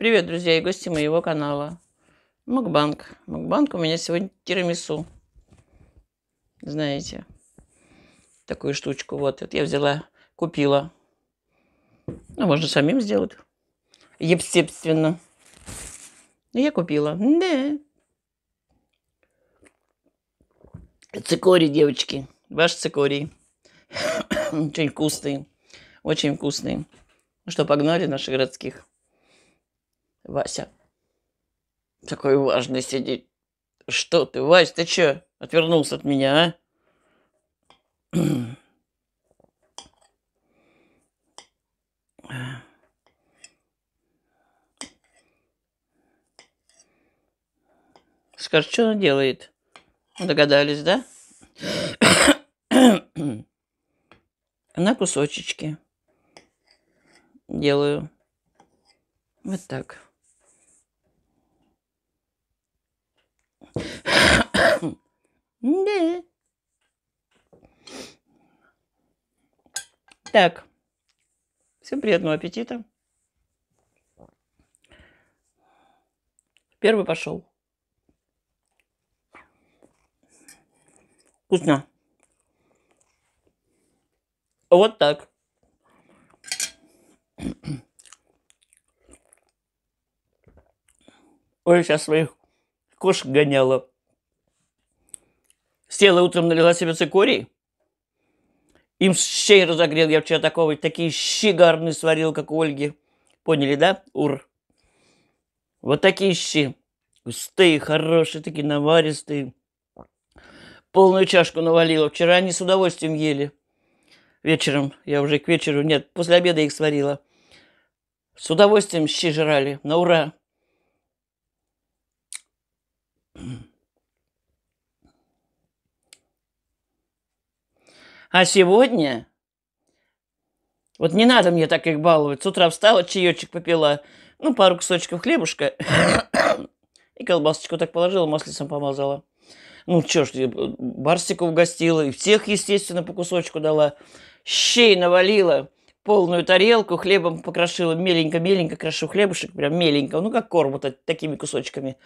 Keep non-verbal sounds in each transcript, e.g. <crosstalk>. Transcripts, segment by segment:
Привет, друзья и гости моего канала. Макбанк. Макбанк у меня сегодня тирамису. Знаете, такую штучку. Вот, это я взяла, купила. Ну, можно самим сделать. Естественно. Я купила. Да. Цикорий, девочки. Ваш цикорий. <coughs> Очень вкусный. Очень вкусный. Ну что, погнали наших городских. Вася. Такой важный сидит. Что ты, Вась, ты чё? Отвернулся от меня, а? Скажи, что он делает? Догадались, да? На кусочечки делаю. Вот так. Да. Так. Всем приятного аппетита. Первый пошел. Вкусно. Вот так. Ой, сейчас своих Кош гоняла. Села утром, налила себе цикорий. Им щей разогрел. Я вчера такого, такие щи гарные сварил, как у Ольги. Поняли, да? Ур. Вот такие щи. Густые, хорошие, такие наваристые. Полную чашку навалила. Вчера они с удовольствием ели. Вечером, я уже к вечеру, нет, после обеда их сварила. С удовольствием щи жрали, на ура. А сегодня... Вот не надо мне так их баловать. С утра встала, чаечек попила, ну, пару кусочков хлебушка <coughs> и колбасочку так положила, маслицем помазала. Ну, чё ж, барсика угостила, и всех, естественно, по кусочку дала. Щей навалила, полную тарелку, хлебом покрошила, меленько-меленько крошу хлебушек, прям меленько, ну, как корм вот такими кусочками.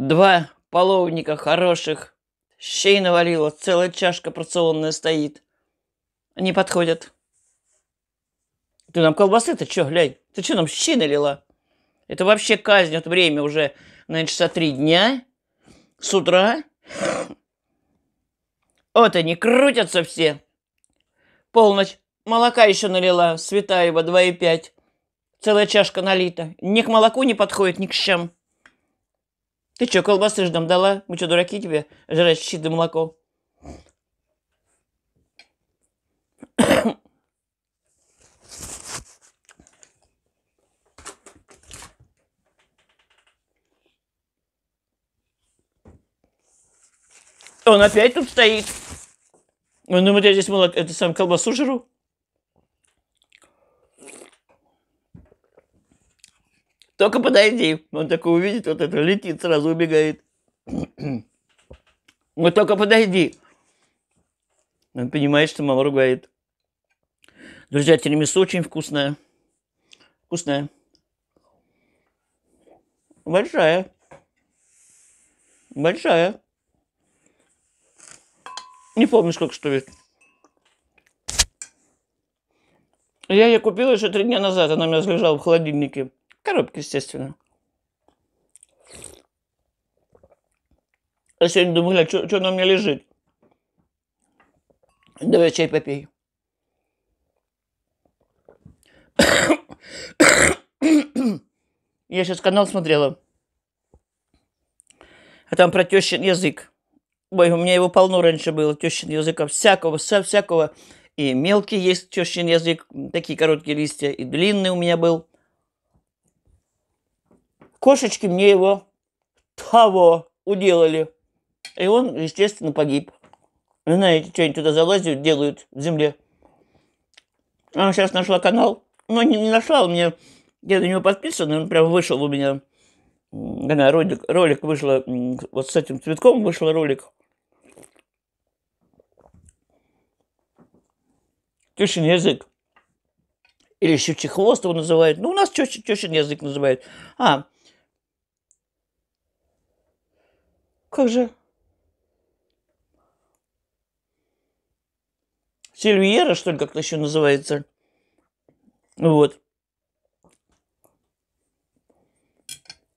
Два половника хороших. Щей навалило, целая чашка порционная стоит. Не подходят. Ты нам колбасы-то чё, глянь? Ты чё нам щи налила? Это вообще казнь, вот время уже, наверное, часа три дня. С утра. Вот они, крутятся все. Полночь. Молока еще налила, Светаева 2,5. Целая чашка налита. Ни к молоку не подходит, ни к чем. Ты чё, колбасы ж нам дала? Мы чё, дураки тебе? Жрать щит да молоко. Он опять тут стоит. Ну, думаете, я здесь молоко, это сам колбасу жру? только подойди. Он такой увидит, вот это летит, сразу убегает. Ну, только подойди. Он понимает, что мама ругает. Друзья, тирамису очень вкусная. Вкусная. Большая. Большая. Не помню, сколько стоит. Я ее купила еще три дня назад. Она у меня лежала в холодильнике. Коробки, естественно. Я сегодня думаю, гля, что на мне лежит. Давай чай попей. Я сейчас канал смотрела. А там про тещин язык. Ой, у меня его полно раньше было, тещин языка, всякого, со всякого. И мелкий есть тещин язык, такие короткие листья, и длинный у меня был. Кошечки мне его того уделали. И он, естественно, погиб. Вы знаете, что они туда залазят, делают в земле. Она сейчас нашла канал. но не, не нашла, У меня Я на него подписан, и он прям вышел у меня. Она ролик, ролик вышла, вот с этим цветком вышел ролик. Тещин язык. Или щучий хвост его называют. Ну, у нас тещин язык называют. А, Как же? Сильвьера, что ли, как-то еще называется. Вот.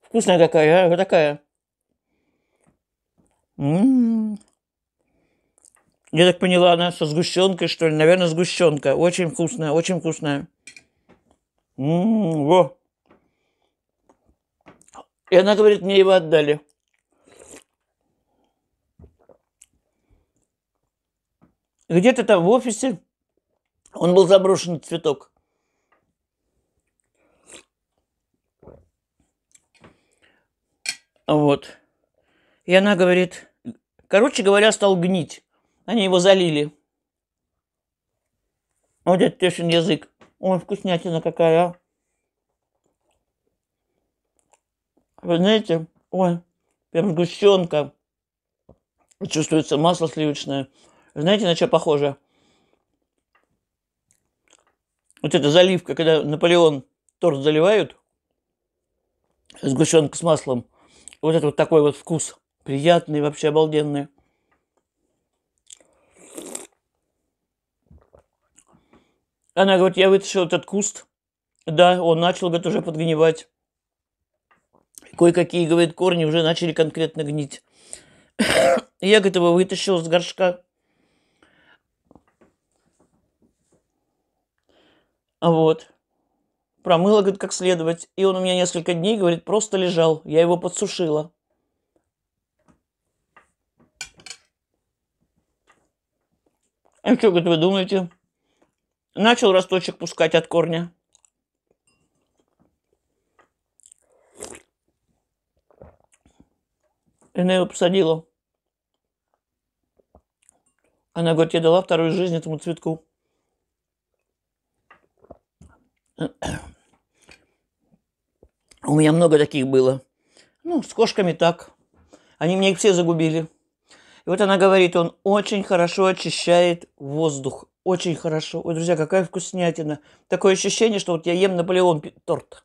Вкусная какая, а? такая. м м-м-м. Я так поняла, она со сгущенкой, что ли. Наверное, сгущенка. Очень вкусная, очень вкусная. М-м-м, во. И она говорит, мне его отдали. где-то там в офисе он был заброшен цветок. Вот. И она говорит, короче говоря, стал гнить. Они его залили. Вот этот Тешин язык. Ой, вкуснятина какая, а. Вы знаете, ой, прям сгущенка. Чувствуется масло сливочное. Знаете, на что похоже? Вот эта заливка, когда Наполеон торт заливают, сгущенка с маслом. Вот это вот такой вот вкус. Приятный, вообще обалденный. Она говорит, я вытащил этот куст. Да, он начал, говорит, уже подгнивать. Кое-какие, говорит, корни уже начали конкретно гнить. <coughs> Я, говорит, его вытащил с горшка. Вот. Промыла, говорит, как следовать. И он у меня несколько дней, говорит, просто лежал. Я его подсушила. А что, говорит, вы думаете? Начал росточек пускать от корня. И она его посадила. Она говорит, я дала вторую жизнь этому цветку. У меня много таких было. Ну, с кошками так. Они меня их все загубили. И вот она говорит, он очень хорошо очищает воздух. Очень хорошо. Ой, друзья, какая вкуснятина. Такое ощущение, что вот я ем Наполеон торт.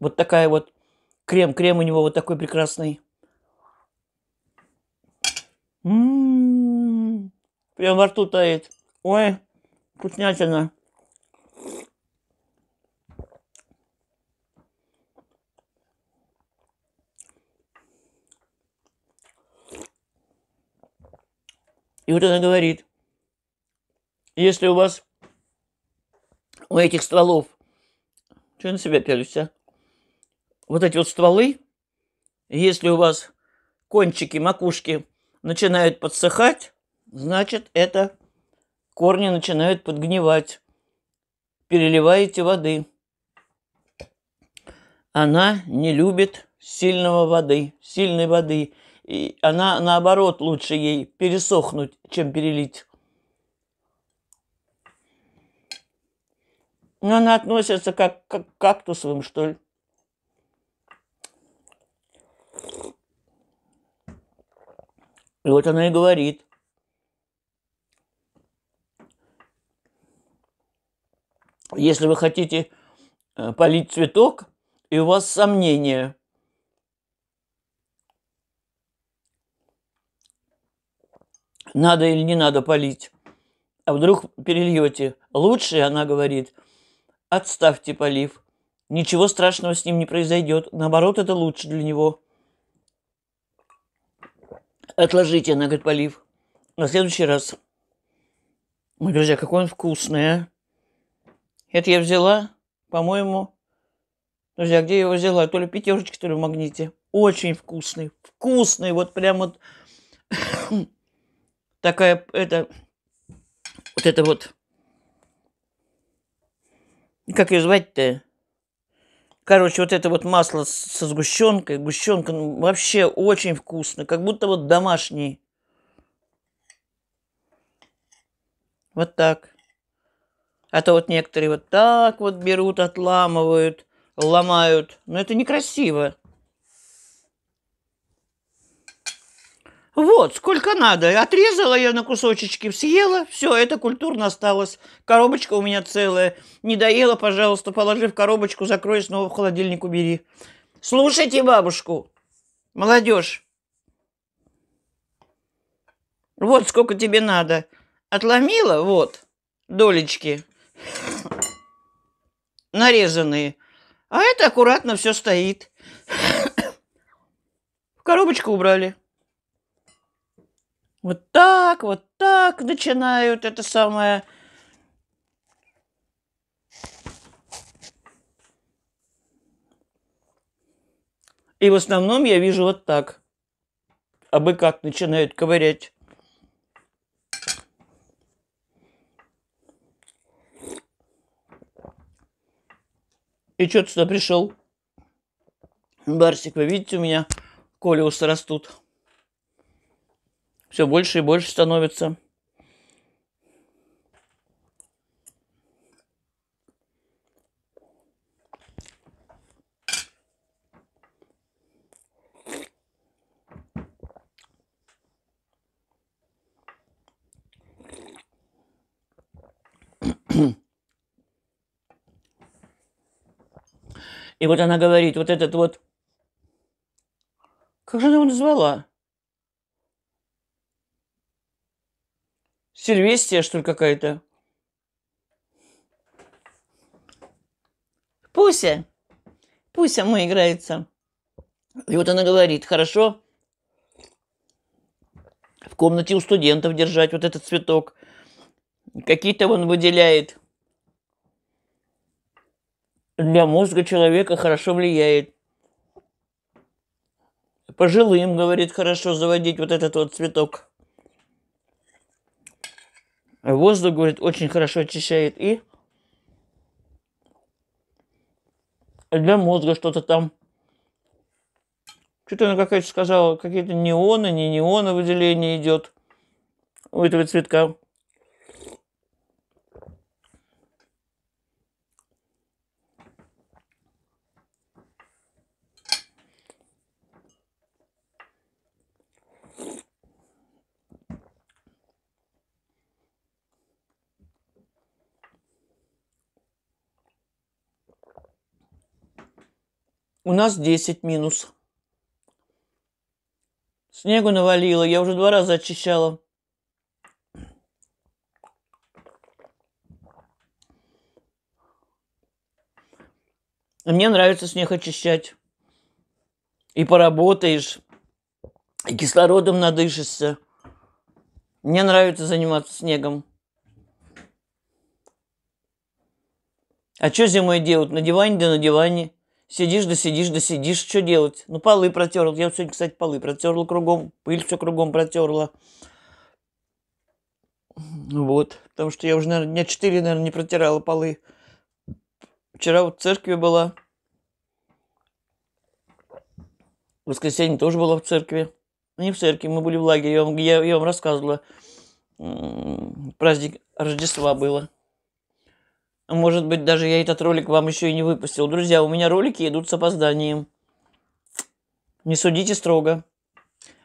Вот такая вот крем. Крем у него вот такой прекрасный. М-м-м. Прям во рту тает. Ой, вкуснятина. И вот она говорит, если у вас, у этих стволов, что на себя пялюсь, а? Вот эти вот стволы, если у вас кончики, макушки начинают подсыхать, значит, это корни начинают подгнивать. Переливаете воды. Она не любит сильного воды, сильной воды. И она, наоборот, лучше ей пересохнуть, чем перелить. Но она относится как, как к кактусовым, что ли. И вот она и говорит. Если вы хотите э, полить цветок, и у вас сомнения – надо или не надо полить. А вдруг перельете? Лучше, она говорит, отставьте полив. Ничего страшного с ним не произойдет. Наоборот, это лучше для него. Отложите, она говорит, полив. На следующий раз. Ой, друзья, какой он вкусный, а. Это я взяла, по-моему, Друзья, где я его взяла? То ли пятерочки, то ли в магните. Очень вкусный. Вкусный. Вот прям вот такая, это, вот это вот, как ее звать-то? Короче, вот это вот масло со сгущенкой, гущенка, ну, вообще очень вкусно, как будто вот домашний. Вот так. А то вот некоторые вот так вот берут, отламывают, ломают. Но это некрасиво. Вот, сколько надо. Отрезала я на кусочечки, съела, все, это культурно осталось. Коробочка у меня целая. Не доела, пожалуйста, положи в коробочку, закрой, снова в холодильник убери. Слушайте бабушку, молодежь. Вот сколько тебе надо. Отломила, вот, долечки нарезанные. А это аккуратно все стоит. <coughs> В коробочку убрали. Вот так, вот так начинают это самое. И в основном я вижу вот так. А бы как начинают ковырять. И что ты сюда пришел? Барсик, вы видите, у меня колеусы растут все больше и больше становится. И вот она говорит, вот этот вот, как же она его назвала? Сильвестия, что ли, какая-то? Пуся, Пуся мы играется. И вот она говорит, хорошо, в комнате у студентов держать вот этот цветок. Какие-то он выделяет. Для мозга человека хорошо влияет. Пожилым, говорит, хорошо заводить вот этот вот цветок. Воздух, говорит, очень хорошо очищает и для мозга что-то там. Что-то она какая-то сказала, какие-то неоны, не неоны выделение идет у этого цветка. У нас 10 минус. Снегу навалило, я уже два раза очищала. А мне нравится снег очищать. И поработаешь, и кислородом надышишься. Мне нравится заниматься снегом. А что зимой делать? На диване, да на диване. Сидишь, да сидишь, да сидишь, что делать? Ну, полы протерл. Я сегодня, кстати, полы протерла кругом, пыль все кругом протерла. Ну вот, потому что я уже, наверное, дня 4, наверное, не протирала полы. Вчера вот в церкви была. В воскресенье тоже была в церкви. Не в церкви, мы были в лагере. Я вам, я, я вам рассказывала. Праздник Рождества было. Может быть, даже я этот ролик вам еще и не выпустил. Друзья, у меня ролики идут с опозданием. Не судите строго.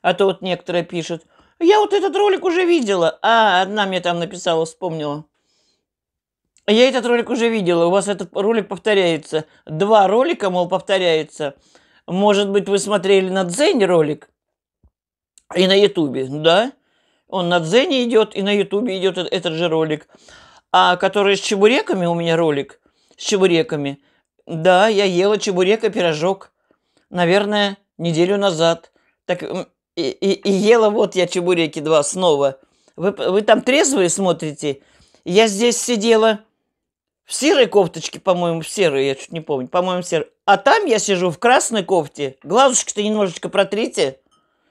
А то вот некоторые пишут. Я вот этот ролик уже видела. А, одна мне там написала, вспомнила. Я этот ролик уже видела. У вас этот ролик повторяется. Два ролика, мол, повторяется. Может быть, вы смотрели на Дзене ролик? И на Ютубе, да? Он на Дзене идет, и на Ютубе идет этот же ролик. А который с чебуреками у меня ролик, с чебуреками. Да, я ела чебурека пирожок. Наверное, неделю назад. Так и, и, и ела вот я чебуреки два снова. Вы, вы там трезвые смотрите? Я здесь сидела в серой кофточке, по-моему, в серой, я чуть не помню, по-моему, в серой. А там я сижу в красной кофте. Глазушки-то немножечко протрите.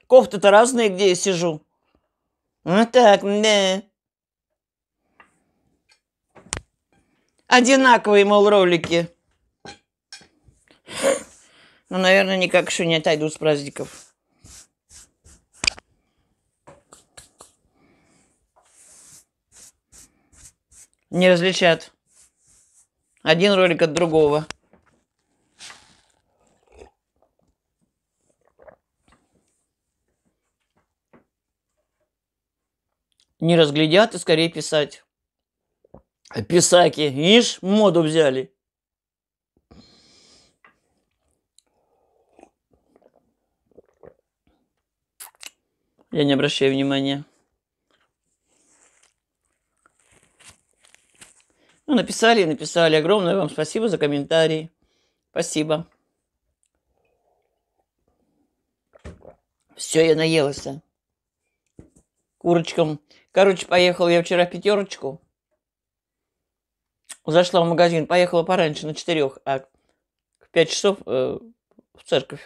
Кофты-то разные, где я сижу. Вот так, да. Одинаковые, мол, ролики. Ну, наверное, никак еще не отойду с праздников. Не различат. Один ролик от другого. Не разглядят и скорее писать писаки, ишь, моду взяли. Я не обращаю внимания. Ну, написали, написали. Огромное вам спасибо за комментарии. Спасибо. Все, я наелась. Курочкам. Короче, поехал я вчера в пятерочку зашла в магазин, поехала пораньше на четырех, а к пять часов э, в церковь.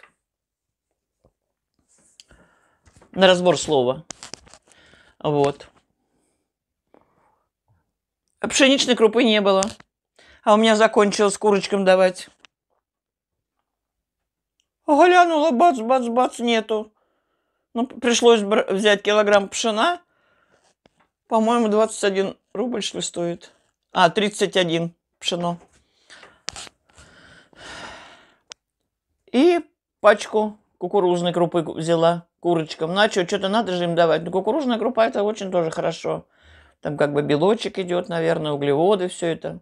На разбор слова. Вот. А пшеничной крупы не было. А у меня закончилось курочкам давать. А глянула, бац, бац, бац, нету. Ну, пришлось взять килограмм пшена. По-моему, 21 рубль, что стоит. А, 31 пшено. И пачку кукурузной крупы взяла курочкам. Начал, ну, что-то надо же им давать. Но ну, кукурузная крупа это очень тоже хорошо. Там как бы белочек идет, наверное, углеводы, все это.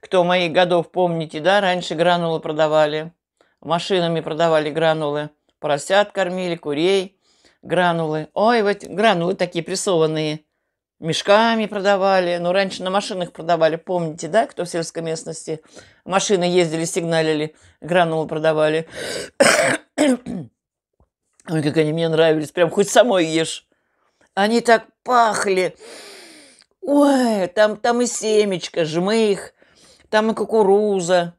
Кто моих годов, помните, да, раньше гранулы продавали. Машинами продавали гранулы. Поросят кормили, курей, гранулы. Ой, вот гранулы такие прессованные – мешками продавали. Ну, раньше на машинах продавали, помните, да, кто в сельской местности? Машины ездили, сигналили, гранулы продавали. <coughs> Ой, как они мне нравились, прям хоть самой ешь. Они так пахли. Ой, там, там и семечко, жмых, там и кукуруза.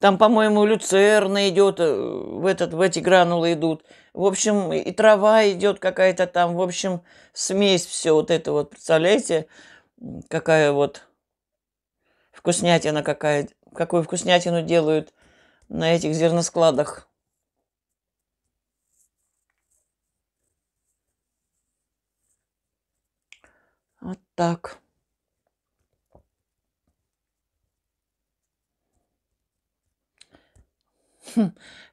Там, по-моему, люцерна идет, э, в, этот, в эти гранулы идут. В общем, и трава идет какая-то там. В общем, смесь все вот это вот. Представляете, какая вот вкуснятина какая. Какую вкуснятину делают на этих зерноскладах. Вот так.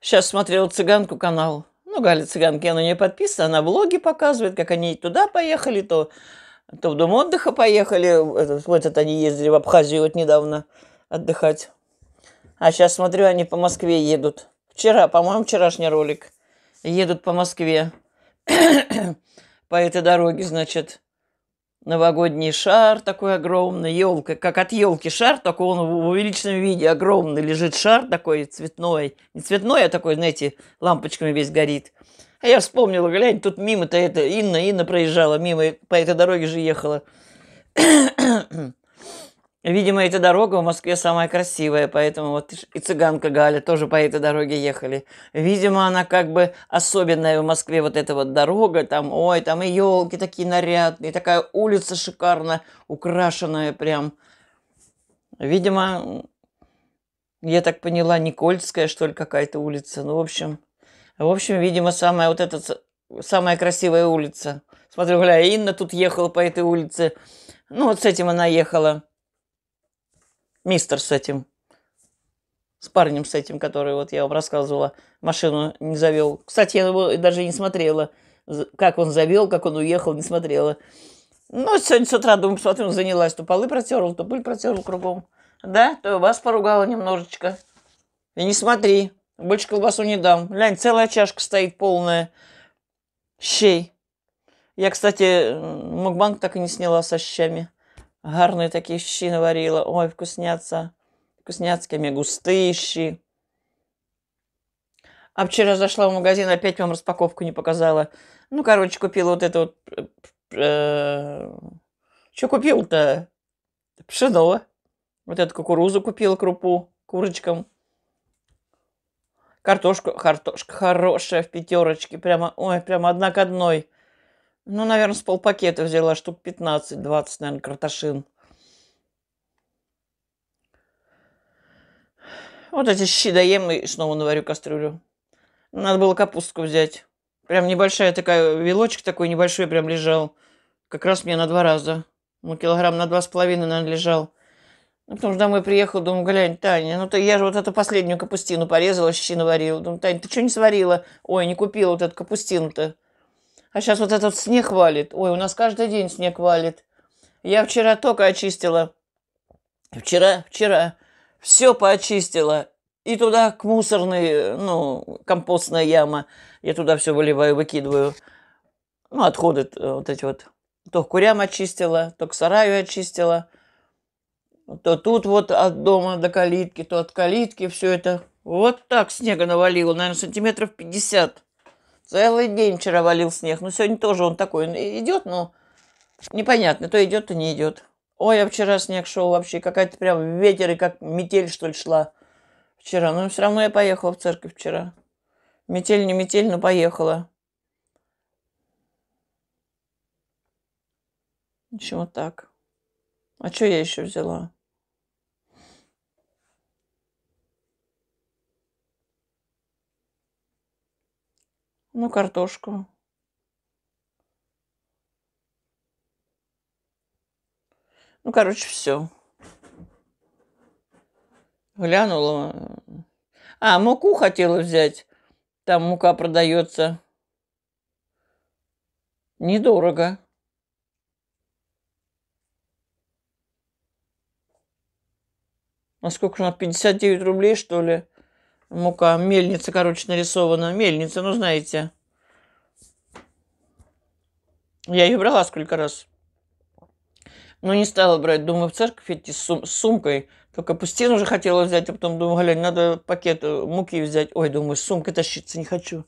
сейчас смотрела цыганку канал. Ну, Галя Цыганки, она не подписана, она блоги показывает, как они туда поехали, то, то в дом отдыха поехали. Этот, вот это они ездили в Абхазию вот недавно отдыхать. А сейчас смотрю, они по Москве едут. Вчера, по-моему, вчерашний ролик. Едут по Москве. <coughs> по этой дороге, значит новогодний шар такой огромный, елка, как от елки шар, только он в увеличенном виде огромный, лежит шар такой цветной, не цветной, а такой, знаете, лампочками весь горит. А я вспомнила, глянь, тут мимо-то это, Инна, Инна проезжала мимо, по этой дороге же ехала. Видимо, эта дорога в Москве самая красивая, поэтому вот и цыганка Галя тоже по этой дороге ехали. Видимо, она как бы особенная в Москве, вот эта вот дорога, там, ой, там и елки такие нарядные, такая улица шикарно украшенная прям. Видимо, я так поняла, Никольская, что ли, какая-то улица. Ну, в общем, в общем, видимо, самая вот эта, самая красивая улица. Смотрю, гля, Инна тут ехала по этой улице. Ну, вот с этим она ехала мистер с этим, с парнем с этим, который вот я вам рассказывала, машину не завел. Кстати, я его даже не смотрела, как он завел, как он уехал, не смотрела. Ну, сегодня с утра, думаю, смотрю, занялась, то полы протерла, то пыль протерла кругом. Да, то вас поругала немножечко. И не смотри, больше колбасу не дам. Лянь, целая чашка стоит полная щей. Я, кстати, мукбанк так и не сняла со щами. Гарний такий щі наварила. Ой, вкусняться. Вкусняцкими густые щи. А вчера зашла в магазин, опять вам распаковку не показала. Ну, короче, купила вот это вот... Э, что купил-то? Пшено. Вот эту кукурузу купила, крупу курочкам. Картошку, картошка хорошая в пятерочке. Прямо, ой, прямо одна к одной. Ну, наверное, с полпакета взяла штук 15-20, наверное, картошин. Вот эти щи доем и снова наварю кастрюлю. Надо было капустку взять. Прям небольшая такая, вилочек такой небольшой прям лежал. Как раз мне на два раза. Ну, килограмм на два с половиной, наверное, лежал. Ну, потому что домой приехал, думаю, глянь, Таня, ну то я же вот эту последнюю капустину порезала, щи наварила. Думаю, Таня, ты что не сварила? Ой, не купила вот эту капустину-то. А сейчас вот этот снег валит. Ой, у нас каждый день снег валит. Я вчера только очистила. Вчера, вчера. Все поочистила. И туда к мусорной, ну, компостная яма. Я туда все выливаю, выкидываю. Ну, отходы э, вот эти вот. То курям очистила, то к сараю очистила. То тут вот от дома до калитки, то от калитки все это. Вот так снега навалило, наверное, сантиметров 50. Целый день вчера валил снег. но ну, сегодня тоже он такой идет, но непонятно, то идет, то не идет. Ой, а вчера снег шел вообще, какая-то прям ветер и как метель, что ли, шла вчера. Но ну, все равно я поехала в церковь вчера. Метель не метель, но поехала. Еще вот так. А что я еще взяла? Ну, картошку. Ну, короче, все. Глянула. А, муку хотела взять. Там мука продается. Недорого. Насколько сколько она? 59 рублей, что ли? мука. Мельница, короче, нарисована. Мельница, ну, знаете. Я ее брала сколько раз. Но не стала брать. Думаю, в церковь идти с, сум- с сумкой. Только пустин уже хотела взять, а потом думаю, глянь, надо пакет э, муки взять. Ой, думаю, сумкой тащиться не хочу.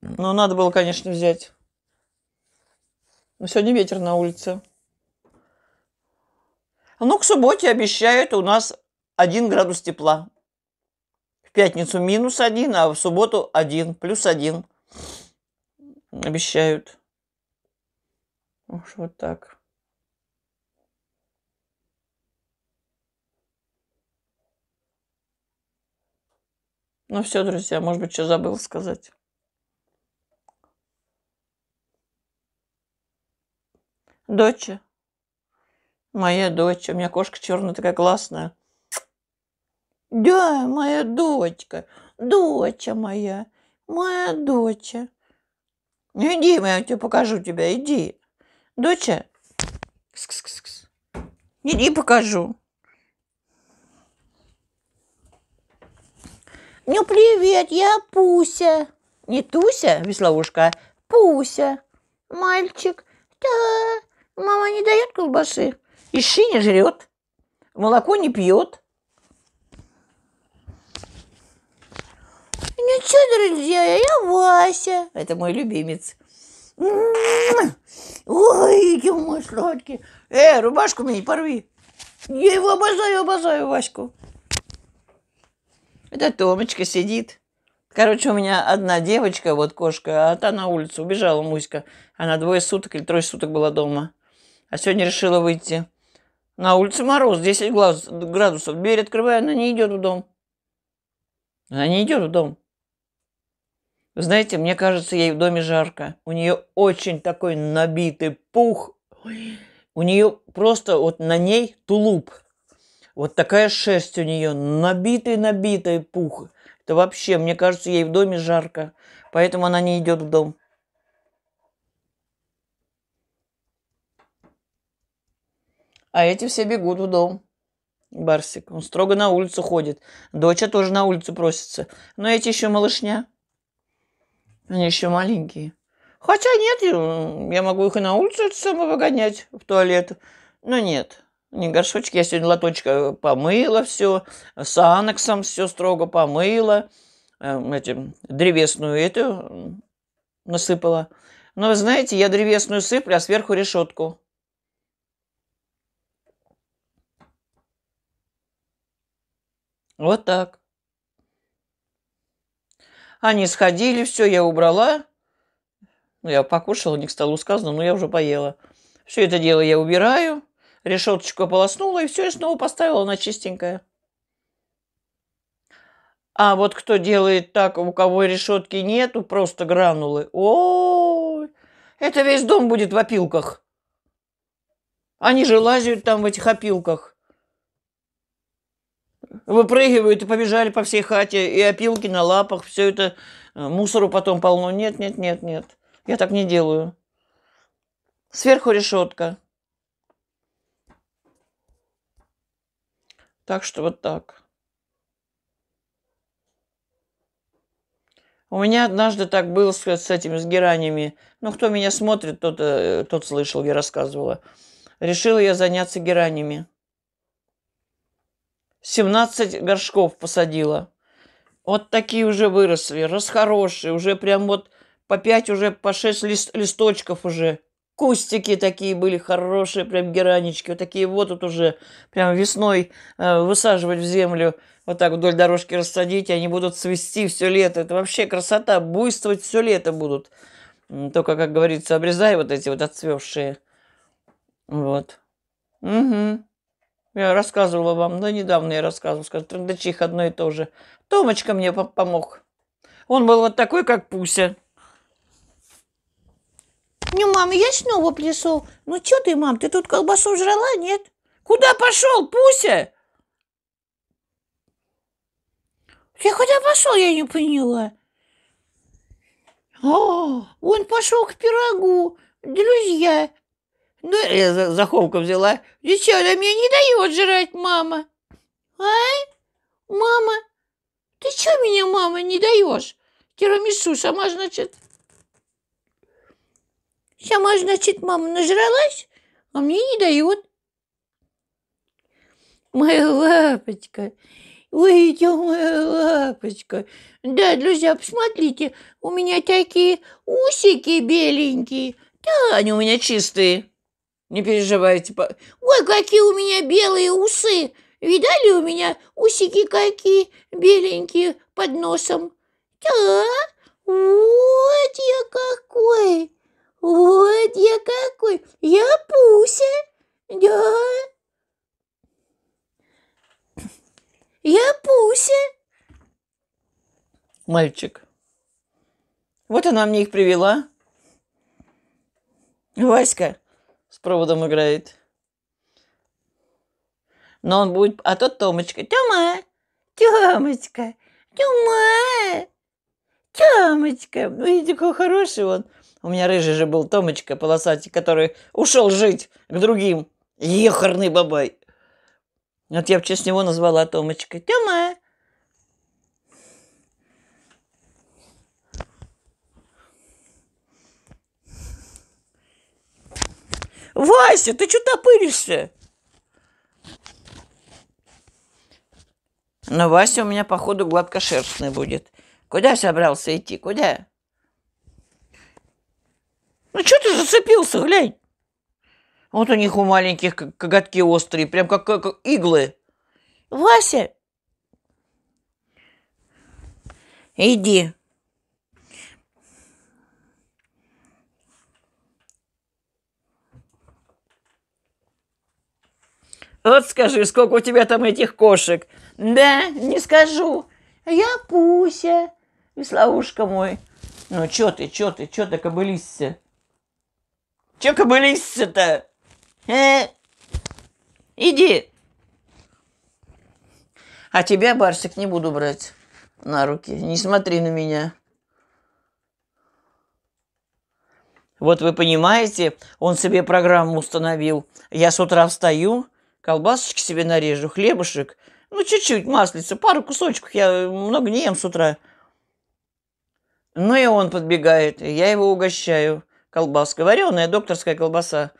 Но надо было, конечно, взять. Но сегодня ветер на улице. А, ну, к субботе обещают у нас один градус тепла пятницу минус один, а в субботу один плюс один Обещают. Уж вот так. Ну все, друзья, может быть, что забыл сказать. Доча. Моя дочь. У меня кошка черная такая классная. Да, моя дочка, доча моя, моя доча. Иди, я тебе покажу тебя, иди. Доча, кс-кс-кс. Иди покажу. Ну, привет, я Пуся. Не Туся, весловушка, а Пуся. Мальчик. Да, мама не дает колбасы. И ши не жрет. Молоко не пьет. Ну что, друзья, я Вася. Это мой любимец. Ой, какие мой сладкий. Э, рубашку мне не порви. Я его обожаю, обожаю Ваську. Это Томочка сидит. Короче, у меня одна девочка, вот кошка, а та на улицу убежала, Муська. Она двое суток или трое суток была дома. А сегодня решила выйти. На улице мороз, 10 градусов. Дверь открываю, она не идет в дом. Она не идет в дом знаете, мне кажется, ей в доме жарко. У нее очень такой набитый пух. У нее просто вот на ней тулуп. Вот такая шерсть у нее, набитый-набитый пух. Это вообще, мне кажется, ей в доме жарко. Поэтому она не идет в дом. А эти все бегут в дом. Барсик. Он строго на улицу ходит. Доча тоже на улицу просится. Но эти еще малышня. Они еще маленькие. Хотя нет, я могу их и на улицу это самое выгонять, в туалет. Но нет, не горшочки, Я сегодня лоточка помыла все, с анексом все строго помыла, эм, этим, древесную эту насыпала. Но вы знаете, я древесную сыплю, а сверху решетку. Вот так. Они сходили, все, я убрала. Ну, я покушала, не к столу сказано, но я уже поела. Все это дело я убираю, решеточку ополоснула, и все, и снова поставила, на чистенькое. А вот кто делает так, у кого решетки нету, просто гранулы. Ой, это весь дом будет в опилках. Они же лазят там в этих опилках выпрыгивают и побежали по всей хате, и опилки на лапах, все это, э, мусору потом полно. Нет, нет, нет, нет, я так не делаю. Сверху решетка. Так что вот так. У меня однажды так было с, с этими, с геранями. Ну, кто меня смотрит, тот, э, тот слышал, я рассказывала. Решила я заняться гераниями. 17 горшков посадила. Вот такие уже выросли, расхорошие, уже прям вот по 5, уже по 6 лист, листочков уже. Кустики такие были хорошие, прям геранечки, Вот такие вот тут уже прям весной э, высаживать в землю. Вот так вдоль дорожки рассадить, и они будут цвести все лето. Это вообще красота, буйствовать все лето будут. Только, как говорится, обрезай вот эти вот отцвевшие. Вот. Угу. Я рассказывала вам, да недавно я рассказывала, сказала, трудочих одно и то же. Томочка мне помог. Он был вот такой, как Пуся. Ну, мама, я снова пришел. Ну, что ты, мам, ты тут колбасу жрала, нет? Куда пошел, Пуся? Я куда пошел, я не поняла. О, «А, он пошел к пирогу, друзья. Ну, я заховку взяла. что она мне не дает жрать, мама. А? Мама, ты что меня, мама, не даешь? Тирамису сама, значит. Сама, значит, мама нажралась, а мне не дает. Моя лапочка, Ой, моя лапочка. Да, друзья, посмотрите, у меня такие усики беленькие. Да, они у меня чистые. Не переживайте. Типа, По... Ой, какие у меня белые усы! Видали у меня усики какие беленькие под носом? Да, вот я какой! Вот я какой! Я Пуся! Да! Я Пуся! Мальчик. Вот она мне их привела. Васька, с проводом играет. Но он будет... А тот Томочка. Тёма! Тёмочка! Тёма! Тёмочка! Ну какой хороший он. У меня рыжий же был Томочка полосатый, который ушел жить к другим. Ехарный бабай. Вот я бы честь его назвала Томочкой, Тёма! Вася, ты что топыришься? Но ну, Вася у меня, походу, гладкошерстный будет. Куда собрался идти? Куда? Ну, что ты зацепился, глянь? Вот у них у маленьких коготки острые, прям как, как иглы. Вася! Иди. Вот скажи, сколько у тебя там этих кошек? Да, не скажу. Я Пуся, веслоушка мой. Ну, чё ты, чё ты, чё ты кобылись-то? Чё кобылись-то? Э? Иди. А тебя, Барсик, не буду брать на руки. Не смотри на меня. Вот вы понимаете, он себе программу установил. Я с утра встаю, колбасочки себе нарежу, хлебушек. Ну, чуть-чуть маслица, пару кусочков. Я много не ем с утра. Ну и он подбегает, я его угощаю. Колбаска вареная, докторская колбаса.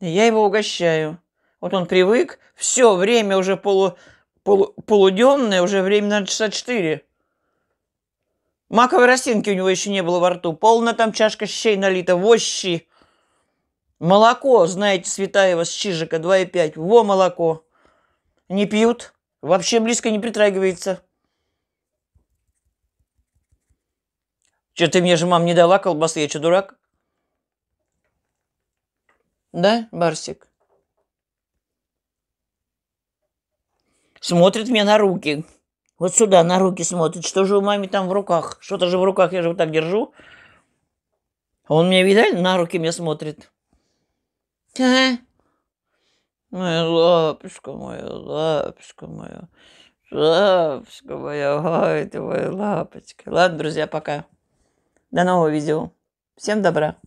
я его угощаю. Вот он привык. Все, время уже полу, полу, полуденное, уже время, наверное, часа четыре. Маковой росинки у него еще не было во рту. Полная там чашка щей налита, вощи. Молоко, знаете, Светаева с Чижика 2,5. Во молоко. Не пьют. Вообще близко не притрагивается. Че ты мне же, мам, не дала колбасы? Я что, дурак? Да, Барсик? Смотрит мне на руки. Вот сюда, на руки смотрит. Что же у мамы там в руках? Что-то же в руках, я же вот так держу. Он меня видали, на руки мне смотрит. Моя лапушка моя, лапушка моя, лапушка моя, ой ты моя лапочка. Ладно, друзья, пока. До нового видео. Всем добра.